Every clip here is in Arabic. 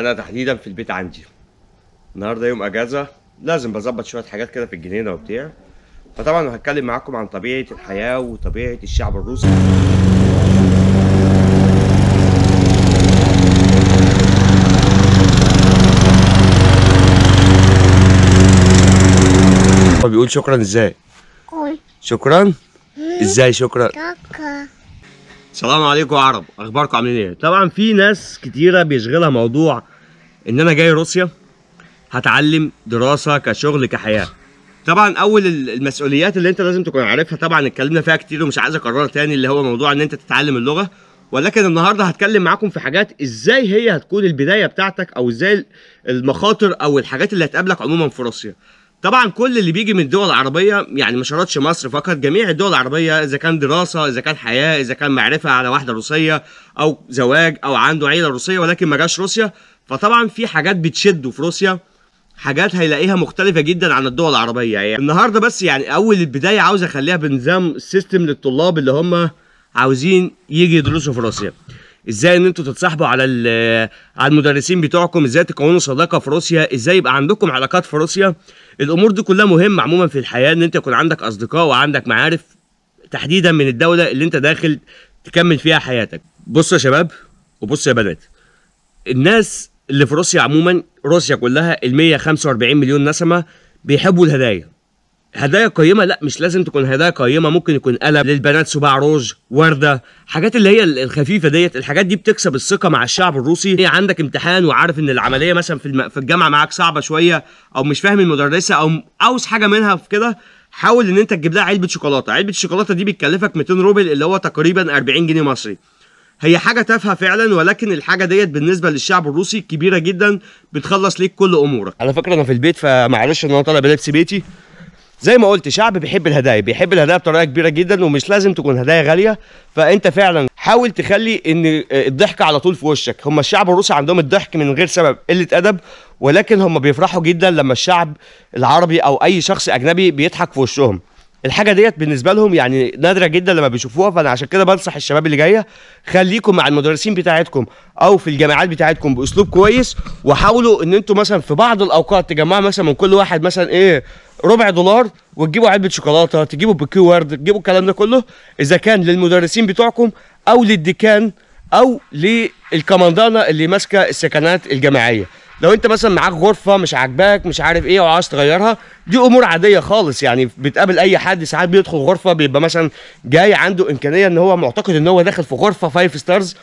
انا تحديدا في البيت عندي النهارده يوم اجازه لازم بظبط شويه حاجات كده في الجنينه وبتاع فطبعا هتكلم معاكم عن طبيعه الحياه وطبيعه الشعب الروسي هو بيقول شكرا ازاي شكرا ازاي شكرا السلام عليكم يا عرب اخباركم عاملين ايه طبعا في ناس كتيره بيشغلها موضوع ان انا جاي روسيا هتعلم دراسه كشغل كحياه طبعا اول المسؤوليات اللي انت لازم تكون عارفها طبعا اتكلمنا فيها كتير ومش عايز اكررها تاني اللي هو موضوع ان انت تتعلم اللغه ولكن النهارده هتكلم معاكم في حاجات ازاي هي هتكون البدايه بتاعتك او ازاي المخاطر او الحاجات اللي هتقابلك عموما في روسيا طبعا كل اللي بيجي من الدول العربيه يعني ما شرطش مصر فقط جميع الدول العربيه اذا كان دراسه اذا كان حياه اذا كان معرفه على واحده روسيه او زواج او عنده عيله روسيه ولكن ما جاش روسيا فطبعا في حاجات بتشده في روسيا حاجات هيلاقيها مختلفة جدا عن الدول العربية يعني النهاردة بس يعني أول البداية عاوز أخليها بنظام سيستم للطلاب اللي هم عاوزين يجي يدرسوا في روسيا ازاي ان انتوا تتصاحبوا على على المدرسين بتوعكم ازاي تكونوا صداقه في روسيا ازاي يبقى عندكم علاقات في روسيا الامور دي كلها مهمه عموما في الحياه ان انت يكون عندك اصدقاء وعندك معارف تحديدا من الدوله اللي انت داخل تكمل فيها حياتك بصوا يا شباب وبصوا يا بنات الناس اللي في روسيا عموما روسيا كلها ال 145 مليون نسمه بيحبوا الهدايا هدايا قيمه لا مش لازم تكون هدايا قيمه ممكن يكون قلم للبنات سباع روج ورده حاجات اللي هي الخفيفه ديت الحاجات دي بتكسب الثقه مع الشعب الروسي هي عندك امتحان وعارف ان العمليه مثلا في, الم... في الجامعه معاك صعبه شويه او مش فاهم المدرسه او عاوز حاجه منها في كده حاول ان انت تجيب لها علبه شوكولاته علبه الشوكولاته دي بتكلفك 200 روبل اللي هو تقريبا 40 جنيه مصري هي حاجة تافهة فعلا ولكن الحاجة ديت بالنسبة للشعب الروسي كبيرة جدا بتخلص ليك كل أمورك. على فكرة أنا في البيت فمعلش إن أنا طالع بلبس بيتي زي ما قلت شعب بيحب الهدايا بيحب الهدايا بطريقه كبيره جدا ومش لازم تكون هدايا غاليه فانت فعلا حاول تخلي ان آه، الضحك على طول في وشك هم الشعب الروسي عندهم الضحك من غير سبب قله ادب ولكن هم بيفرحوا جدا لما الشعب العربي او اي شخص اجنبي بيضحك في وشهم الحاجه ديت بالنسبه لهم يعني نادره جدا لما بيشوفوها فانا عشان كده بنصح الشباب اللي جايه خليكم مع المدرسين بتاعتكم او في الجامعات بتاعتكم باسلوب كويس وحاولوا ان انتم مثلا في بعض الاوقات تجمعوا مثلا من كل واحد مثلا ايه ربع دولار وتجيبوا علبه شوكولاته تجيبوا بكيو ورد تجيبوا الكلام ده كله اذا كان للمدرسين بتوعكم او للديكان او للكماندانه اللي ماسكه السكنات الجامعيه لو انت مثلا معاك غرفه مش عاجباك مش عارف ايه وعاوز تغيرها دي امور عاديه خالص يعني بتقابل اي حد ساعات بيدخل غرفه بيبقى مثلا جاي عنده امكانيه ان هو معتقد ان هو داخل في غرفه فايف ستارز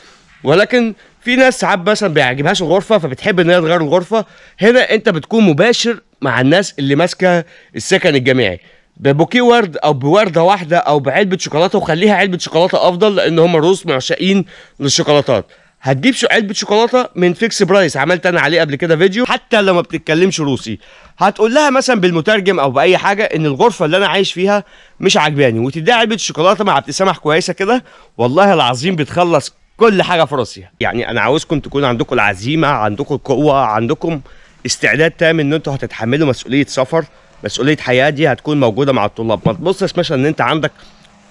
ولكن في ناس ساعات مثلا ما بيعجبهاش الغرفه فبتحب ان هي تغير الغرفه هنا انت بتكون مباشر مع الناس اللي ماسكه السكن الجامعي ببوكي ورد او بورده واحده او بعلبه شوكولاته وخليها علبه شوكولاته افضل لان هم روس معشقين للشوكولاتات هتجيب علبه شوكولاته من فيكس برايس عملت انا عليه قبل كده فيديو حتى لو ما بتتكلمش روسي هتقول لها مثلا بالمترجم او باي حاجه ان الغرفه اللي انا عايش فيها مش عجباني وتديها علبه شوكولاته مع بتسامح كويسه كده والله العظيم بتخلص كل حاجه في روسيا يعني انا عاوزكم تكون عندكم العزيمه عندكم القوه عندكم استعداد تام ان انتوا هتتحملوا مسؤوليه سفر مسؤوليه حياه دي هتكون موجوده مع الطلاب ما تبصش مثلا ان انت عندك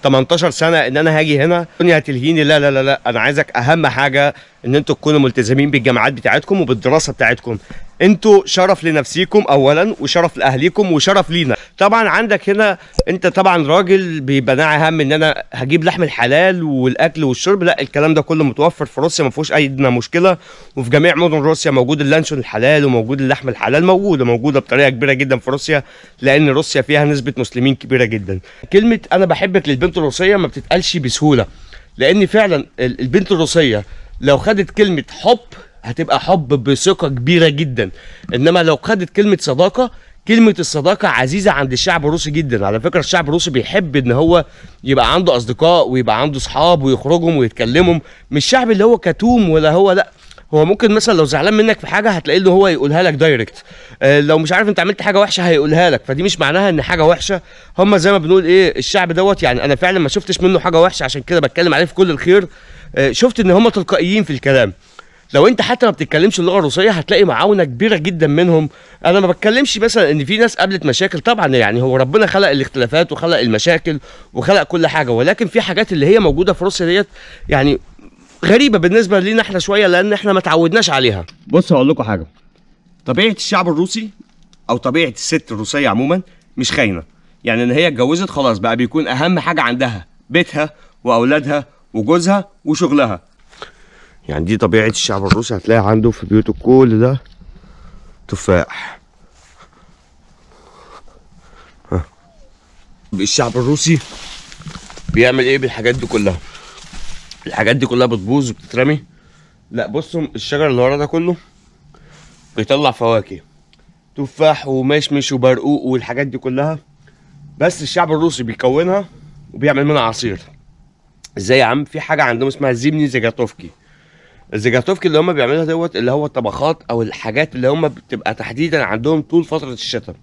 18 سنه ان انا هاجي هنا الدنيا هتلهيني لا لا لا لا انا عايزك اهم حاجه ان انتوا تكونوا ملتزمين بالجامعات بتاعتكم وبالدراسه بتاعتكم انتوا شرف لنفسيكم اولا وشرف لاهليكم وشرف لينا طبعا عندك هنا انت طبعا راجل بيبقى هم ان انا هجيب لحم الحلال والاكل والشرب لا الكلام ده كله متوفر في روسيا ما فيهوش اي مشكله وفي جميع مدن روسيا موجود اللانشون الحلال وموجود اللحم الحلال موجوده موجوده بطريقه كبيره جدا في روسيا لان روسيا فيها نسبه مسلمين كبيره جدا كلمه انا بحبك للبنت الروسيه ما بتتقالش بسهوله لان فعلا البنت الروسيه لو خدت كلمه حب هتبقى حب بثقه كبيره جدا انما لو خدت كلمه صداقه كلمه الصداقه عزيزه عند الشعب الروسي جدا على فكره الشعب الروسي بيحب ان هو يبقى عنده اصدقاء ويبقى عنده اصحاب ويخرجهم ويتكلمهم مش شعب اللي هو كتوم ولا هو لا هو ممكن مثلا لو زعلان منك في حاجه هتلاقي له هو يقولها لك دايركت آه لو مش عارف انت عملت حاجه وحشه هيقولها لك فدي مش معناها ان حاجه وحشه هم زي ما بنقول ايه الشعب دوت يعني انا فعلا ما شفتش منه حاجه وحشه عشان كده بتكلم عليه في كل الخير آه شفت ان هم تلقائيين في الكلام لو انت حتى ما بتتكلمش اللغه الروسيه هتلاقي معاونه كبيره جدا منهم انا ما بتكلمش مثلا ان في ناس قابلت مشاكل طبعا يعني هو ربنا خلق الاختلافات وخلق المشاكل وخلق كل حاجه ولكن في حاجات اللي هي موجوده في روسيا ديت يعني غريبه بالنسبه لينا احنا شويه لان احنا ما تعودناش عليها بص هقول لكم حاجه طبيعه الشعب الروسي او طبيعه الست الروسيه عموما مش خاينه يعني ان هي اتجوزت خلاص بقى بيكون اهم حاجه عندها بيتها واولادها وجوزها وشغلها يعني دي طبيعة الشعب الروسي هتلاقي عنده في بيوته كل ده تفاح الشعب الروسي بيعمل ايه بالحاجات دي كلها الحاجات دي كلها بتبوظ وبتترمي لا بصوا الشجر اللي ورا ده كله بيطلع فواكه تفاح ومشمش وبرقوق والحاجات دي كلها بس الشعب الروسي بيكونها وبيعمل منها عصير ازاي يا عم في حاجه عندهم اسمها زيمني زيجاتوفكي الزيجاتوفكي اللي هم بيعملوها دوت اللي هو الطبخات او الحاجات اللي هم بتبقى تحديدا عندهم طول فتره الشتاء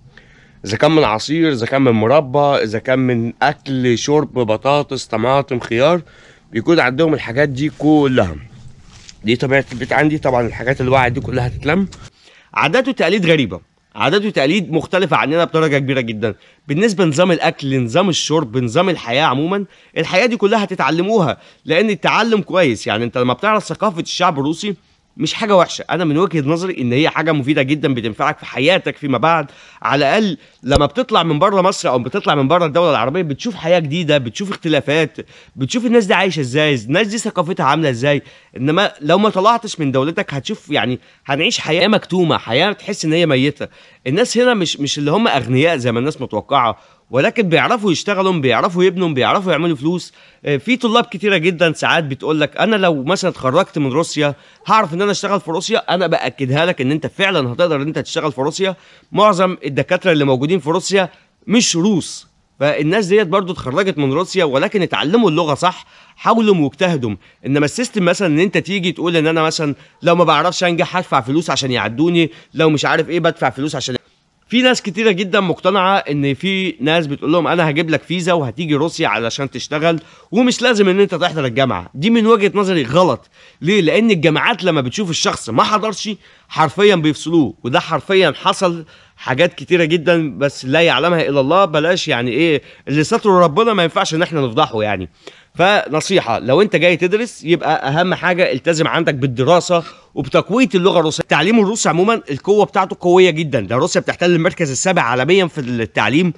اذا كان من عصير اذا كان من مربى اذا كان من اكل شرب بطاطس طماطم خيار بيكون عندهم الحاجات دي كلها دي طبيعه البيت عندي طبعا الحاجات الواعي دي كلها تتلم عادات وتقاليد غريبه عادات وتقاليد مختلفة عننا بدرجة كبيرة جدا بالنسبة لنظام الأكل نظام الشرب نظام الحياة عموما الحياة دي كلها هتتعلموها لأن التعلم كويس يعني أنت لما بتعرف ثقافة الشعب الروسي مش حاجه وحشه انا من وجهه نظري ان هي حاجه مفيده جدا بتنفعك في حياتك فيما بعد على الاقل لما بتطلع من بره مصر او بتطلع من بره الدوله العربيه بتشوف حياه جديده بتشوف اختلافات بتشوف الناس دي عايشه ازاي الناس دي ثقافتها عامله ازاي انما لو ما طلعتش من دولتك هتشوف يعني هنعيش حياه مكتومه حياه تحس ان هي ميته الناس هنا مش مش اللي هم اغنياء زي ما الناس متوقعه ولكن بيعرفوا يشتغلوا بيعرفوا يبنوا بيعرفوا يعملوا فلوس آه، في طلاب كتيره جدا ساعات بتقول لك انا لو مثلا اتخرجت من روسيا هعرف ان انا اشتغل في روسيا انا باكدها لك ان انت فعلا هتقدر ان انت تشتغل في روسيا معظم الدكاتره اللي موجودين في روسيا مش روس فالناس ديت برضو اتخرجت من روسيا ولكن اتعلموا اللغه صح حاولوا واجتهدوا انما السيستم مثلا ان انت تيجي تقول ان انا مثلا لو ما بعرفش انجح هدفع فلوس عشان يعدوني لو مش عارف ايه بدفع فلوس عشان في ناس كتيره جدا مقتنعه ان في ناس بتقول لهم انا هجيب لك فيزا وهتيجي روسيا علشان تشتغل ومش لازم ان انت تحضر الجامعه دي من وجهه نظري غلط ليه لان الجامعات لما بتشوف الشخص ما حضرش حرفيا بيفصلوه وده حرفيا حصل حاجات كتيرة جدا بس لا يعلمها الا الله بلاش يعني ايه اللي ستره ربنا ما ينفعش ان احنا نفضحه يعني فنصيحه لو انت جاي تدرس يبقى اهم حاجه التزم عندك بالدراسه وبتقويه اللغه الروسيه التعليم الروسي عموما القوه بتاعته قويه جدا ده روسيا بتحتل المركز السابع عالميا في التعليم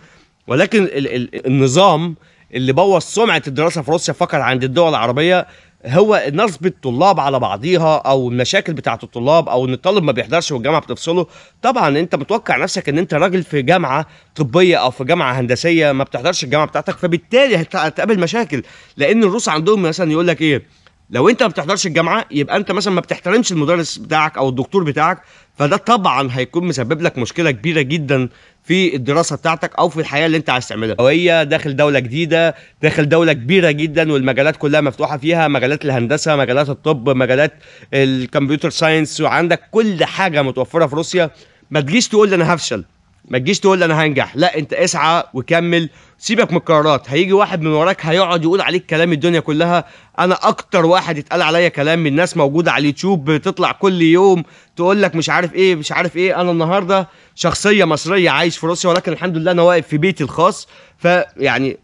ولكن ال ال النظام اللي بوظ سمعه الدراسه في روسيا فقط عند الدول العربيه هو نصب الطلاب على بعضيها او المشاكل بتاعه الطلاب او ان الطالب ما بيحضرش والجامعه بتفصله طبعا انت متوقع نفسك ان انت راجل في جامعه طبيه او في جامعه هندسيه ما بتحضرش الجامعه بتاعتك فبالتالي هتقابل مشاكل لان الروس عندهم مثلا يقول لك ايه لو انت ما بتحضرش الجامعه يبقى انت مثلا ما بتحترمش المدرس بتاعك او الدكتور بتاعك فده طبعا هيكون مسبب لك مشكله كبيره جدا في الدراسه بتاعتك او في الحياه اللي انت عايز تعملها هي داخل دوله جديده داخل دوله كبيره جدا والمجالات كلها مفتوحه فيها مجالات الهندسه مجالات الطب مجالات الكمبيوتر ساينس وعندك كل حاجه متوفره في روسيا ما تجيش تقول لي انا هفشل ما تجيش تقول انا هنجح لا انت اسعى وكمل سيبك من القرارات هيجي واحد من وراك هيقعد يقول عليك كلام الدنيا كلها انا اكتر واحد يتقال عليا كلام من الناس موجوده على اليوتيوب بتطلع كل يوم تقول لك مش عارف ايه مش عارف ايه انا النهارده شخصيه مصريه عايش في روسيا ولكن الحمد لله انا واقف في بيتي الخاص فيعني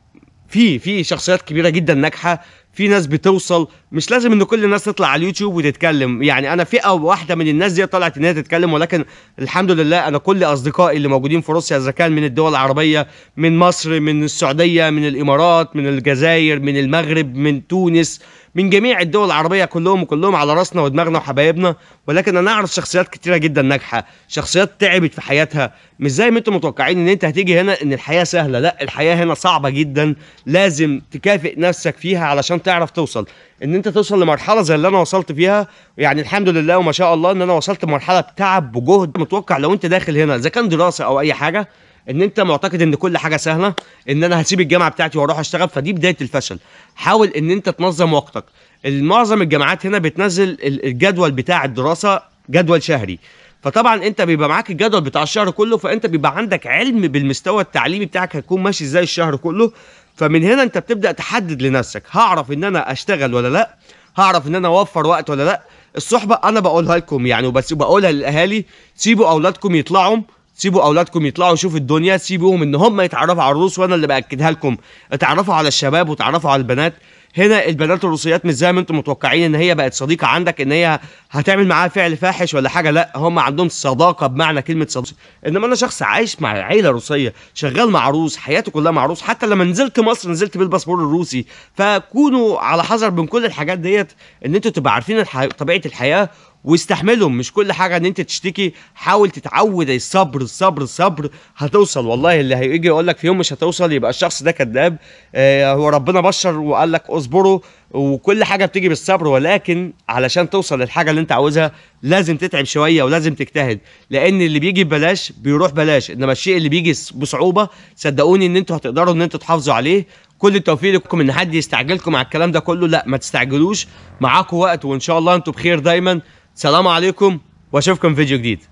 في في شخصيات كبيره جدا ناجحه في ناس بتوصل مش لازم ان كل الناس تطلع على اليوتيوب وتتكلم يعني انا فئه واحده من الناس دي طلعت ان هي تتكلم ولكن الحمد لله انا كل اصدقائي اللي موجودين في روسيا اذا كان من الدول العربيه من مصر من السعوديه من الامارات من الجزائر من المغرب من تونس من جميع الدول العربيه كلهم وكلهم على راسنا ودماغنا وحبايبنا ولكن انا اعرف شخصيات كتيره جدا ناجحه شخصيات تعبت في حياتها مش زي ما انتم متوقعين ان انت هتيجي هنا ان الحياه سهله لا الحياه هنا صعبه جدا لازم تكافئ نفسك فيها علشان تعرف توصل ان انت توصل لمرحله زي اللي انا وصلت فيها يعني الحمد لله وما شاء الله ان انا وصلت لمرحله بتعب وجهد متوقع لو انت داخل هنا اذا كان دراسه او اي حاجه ان انت معتقد ان كل حاجه سهله ان انا هسيب الجامعه بتاعتي واروح اشتغل فدي بدايه الفشل حاول ان انت تنظم وقتك معظم الجامعات هنا بتنزل الجدول بتاع الدراسه جدول شهري فطبعا انت بيبقى معاك الجدول بتاع الشهر كله فانت بيبقى عندك علم بالمستوى التعليمي بتاعك هيكون ماشي ازاي الشهر كله فمن هنا انت بتبدا تحدد لنفسك هعرف ان انا اشتغل ولا لا هعرف ان انا اوفر وقت ولا لا الصحبه انا بقولها لكم يعني وبس بقولها للاهالي سيبوا اولادكم يطلعوا سيبوا اولادكم يطلعوا يشوفوا الدنيا سيبوهم ان هم يتعرفوا على الروس وانا اللي باكدها لكم اتعرفوا على الشباب وتعرفوا على البنات هنا البنات الروسيات مش زي ما انتم متوقعين ان هي بقت صديقه عندك ان هي هتعمل معاها فعل فاحش ولا حاجه لا هم عندهم صداقه بمعنى كلمه صداقه انما انا شخص عايش مع عيله روسيه شغال مع روس حياتي كلها مع روس حتى لما نزلت مصر نزلت بالباسبور الروسي فكونوا على حذر من كل الحاجات ديت ان انتوا تبقى عارفين طبيعه الحياه واستحملهم مش كل حاجه ان انت تشتكي حاول تتعود الصبر الصبر الصبر هتوصل والله اللي هيجي يقول لك في يوم مش هتوصل يبقى الشخص ده كذاب آه هو ربنا بشر وقال لك اصبره وكل حاجه بتيجي بالصبر ولكن علشان توصل للحاجه اللي انت عاوزها لازم تتعب شويه ولازم تجتهد لان اللي بيجي ببلاش بيروح بلاش انما الشيء اللي بيجي بصعوبه صدقوني ان انتوا هتقدروا ان انتوا تحافظوا عليه كل التوفيق لكم ان حد يستعجلكم على الكلام ده كله لا ما تستعجلوش معاكم وقت وان شاء الله انتوا بخير دايما سلام عليكم واشوفكم فيديو جديد